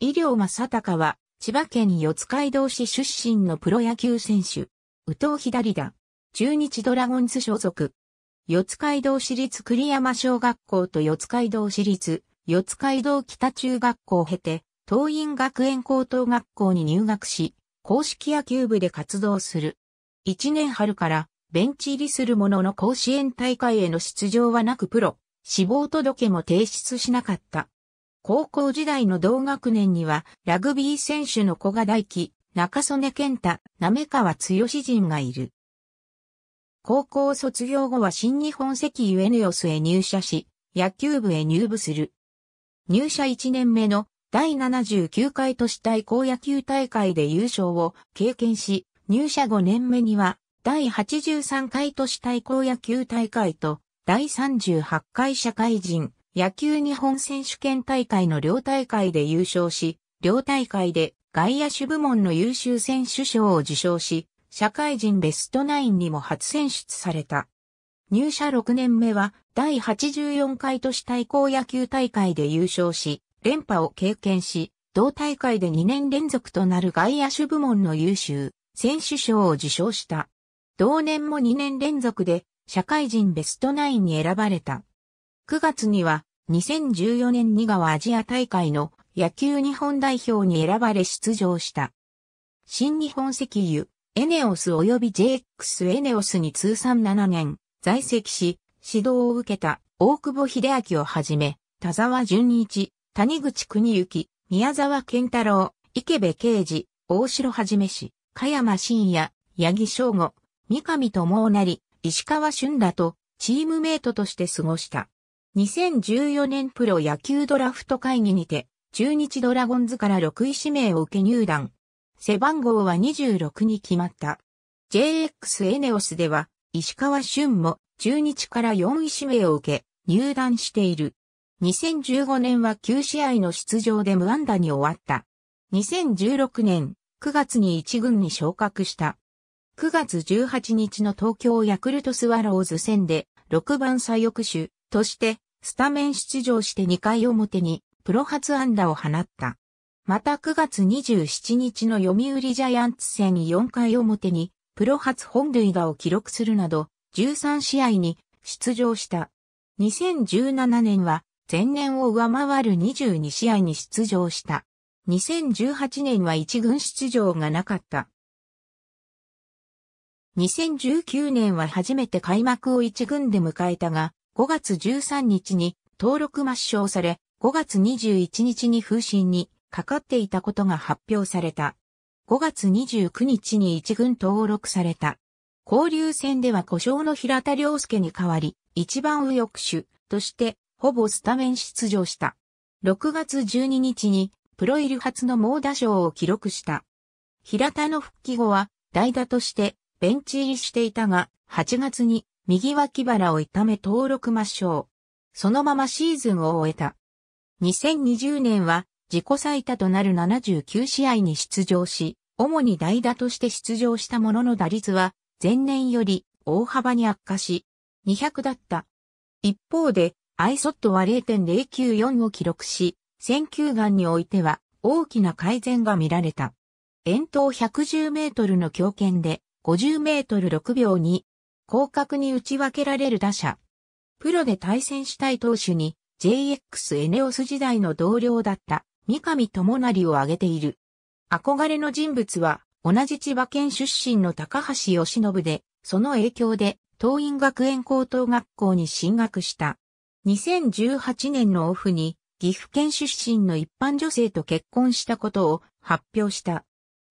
医療正隆は、千葉県四街道市出身のプロ野球選手。宇藤左打。中日ドラゴンズ所属。四街道市立栗山小学校と四街道市立、四街道北中学校を経て、東院学園高等学校に入学し、公式野球部で活動する。一年春から、ベンチ入りするものの甲子園大会への出場はなくプロ、死亡届も提出しなかった。高校時代の同学年には、ラグビー選手の小賀大輝、中曽根健太、滑川剛人がいる。高校卒業後は新日本赤ゆエネオスへ入社し、野球部へ入部する。入社1年目の第79回都市対抗野球大会で優勝を経験し、入社5年目には第83回都市対抗野球大会と第38回社会人野球日本選手権大会の両大会で優勝し、両大会で外野手部門の優秀選手賞を受賞し、社会人ベストナインにも初選出された。入社6年目は第84回都市対抗野球大会で優勝し、連覇を経験し、同大会で2年連続となる外野手部門の優秀選手賞を受賞した。同年も2年連続で社会人ベストナインに選ばれた。9月には2014年に川アジア大会の野球日本代表に選ばれ出場した。新日本石油、エネオス及び JX エネオスに通算7年在籍し、指導を受けた大久保秀明をはじめ、田沢淳一、谷口国幸、宮沢健太郎、池部啓治、大城はじめ氏、加山真也、八木翔吾、三上智夫なり、石川俊らとチームメイトとして過ごした。2014年プロ野球ドラフト会議にて、中日ドラゴンズから6位指名を受け入団。背番号は26に決まった。JX エネオスでは、石川俊も中日から4位指名を受け、入団している。2015年は9試合の出場で無安打に終わった。2016年9月に1軍に昇格した。9月18日の東京ヤクルトスワローズ戦で6番左翼手としてスタメン出場して2回表にプロ初安打を放った。また9月27日の読売ジャイアンツ戦4回表にプロ初本塁打を記録するなど13試合に出場した。2017年は前年を上回る22試合に出場した。2018年は1軍出場がなかった。2019年は初めて開幕を1軍で迎えたが、5月13日に登録抹消され、5月21日に風疹にかかっていたことが発表された。5月29日に一軍登録された。交流戦では故障の平田良介に代わり、一番右翼手としてほぼスタメン出場した。6月12日にプロ入り初の猛打賞を記録した。平田の復帰後は代打としてベンチ入りしていたが、8月に右脇腹を痛め登録抹消。そのままシーズンを終えた。2020年は自己最多となる79試合に出場し、主に代打として出場したものの打率は前年より大幅に悪化し、200だった。一方で、アイソットは0.094を記録し、選球眼においては大きな改善が見られた。遠投110メートルの強肩で50メートル6秒に広角に打ち分けられる打者。プロで対戦したい投手に JX エネオス時代の同僚だった三上智成を挙げている。憧れの人物は同じ千葉県出身の高橋義信で、その影響で東院学園高等学校に進学した。2018年のオフに岐阜県出身の一般女性と結婚したことを発表した。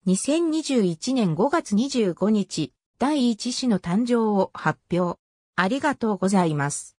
2021年5月25日、第一子の誕生を発表。ありがとうございます。